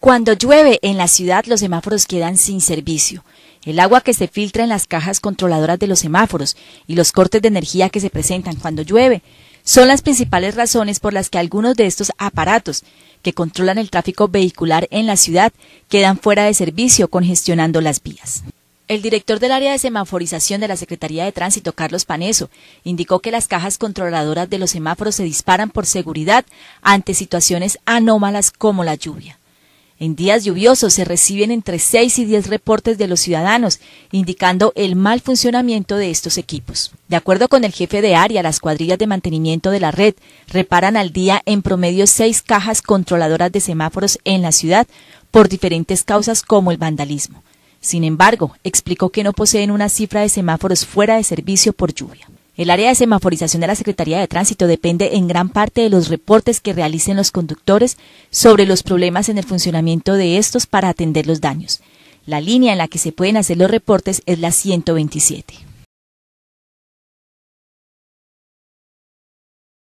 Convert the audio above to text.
Cuando llueve en la ciudad los semáforos quedan sin servicio. El agua que se filtra en las cajas controladoras de los semáforos y los cortes de energía que se presentan cuando llueve son las principales razones por las que algunos de estos aparatos que controlan el tráfico vehicular en la ciudad quedan fuera de servicio congestionando las vías. El director del área de semaforización de la Secretaría de Tránsito, Carlos Paneso, indicó que las cajas controladoras de los semáforos se disparan por seguridad ante situaciones anómalas como la lluvia. En días lluviosos se reciben entre 6 y 10 reportes de los ciudadanos, indicando el mal funcionamiento de estos equipos. De acuerdo con el jefe de área, las cuadrillas de mantenimiento de la red reparan al día en promedio seis cajas controladoras de semáforos en la ciudad por diferentes causas como el vandalismo. Sin embargo, explicó que no poseen una cifra de semáforos fuera de servicio por lluvia. El área de semaforización de la Secretaría de Tránsito depende en gran parte de los reportes que realicen los conductores sobre los problemas en el funcionamiento de estos para atender los daños. La línea en la que se pueden hacer los reportes es la 127.